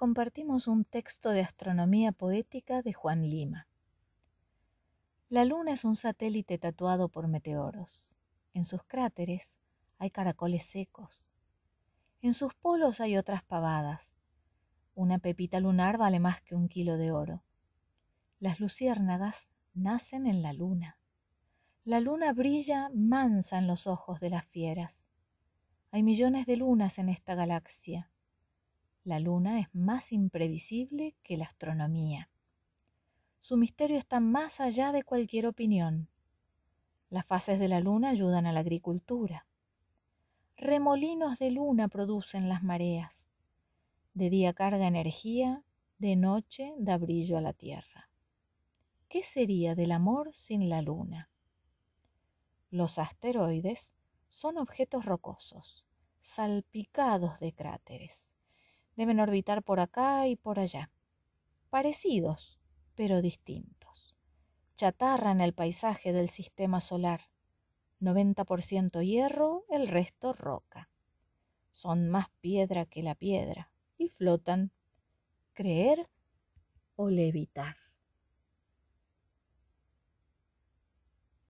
compartimos un texto de astronomía poética de Juan Lima. La luna es un satélite tatuado por meteoros. En sus cráteres hay caracoles secos. En sus polos hay otras pavadas. Una pepita lunar vale más que un kilo de oro. Las luciérnagas nacen en la luna. La luna brilla mansa en los ojos de las fieras. Hay millones de lunas en esta galaxia la luna es más imprevisible que la astronomía. Su misterio está más allá de cualquier opinión. Las fases de la luna ayudan a la agricultura. Remolinos de luna producen las mareas. De día carga energía, de noche da brillo a la tierra. ¿Qué sería del amor sin la luna? Los asteroides son objetos rocosos, salpicados de cráteres deben orbitar por acá y por allá. Parecidos, pero distintos. Chatarra en el paisaje del sistema solar. 90% hierro, el resto roca. Son más piedra que la piedra y flotan. Creer o levitar.